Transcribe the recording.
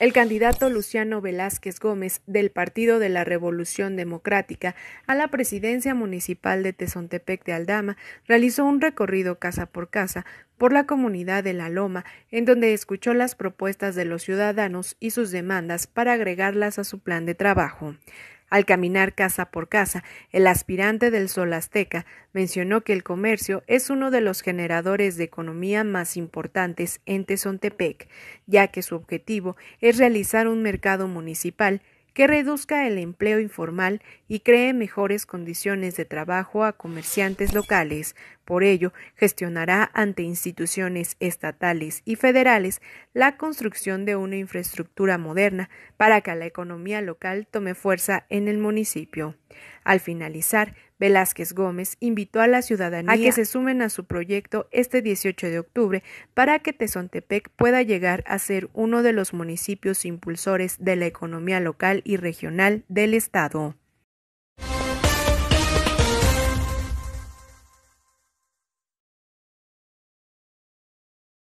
El candidato Luciano Velázquez Gómez del Partido de la Revolución Democrática a la presidencia municipal de Tezontepec de Aldama realizó un recorrido casa por casa por la comunidad de La Loma, en donde escuchó las propuestas de los ciudadanos y sus demandas para agregarlas a su plan de trabajo. Al caminar casa por casa, el aspirante del Sol Azteca mencionó que el comercio es uno de los generadores de economía más importantes en Tezontepec, ya que su objetivo es realizar un mercado municipal que reduzca el empleo informal y cree mejores condiciones de trabajo a comerciantes locales. Por ello, gestionará ante instituciones estatales y federales la construcción de una infraestructura moderna para que la economía local tome fuerza en el municipio. Al finalizar, Velázquez Gómez invitó a la ciudadanía a que se sumen a su proyecto este 18 de octubre para que Tezontepec pueda llegar a ser uno de los municipios impulsores de la economía local y regional del Estado.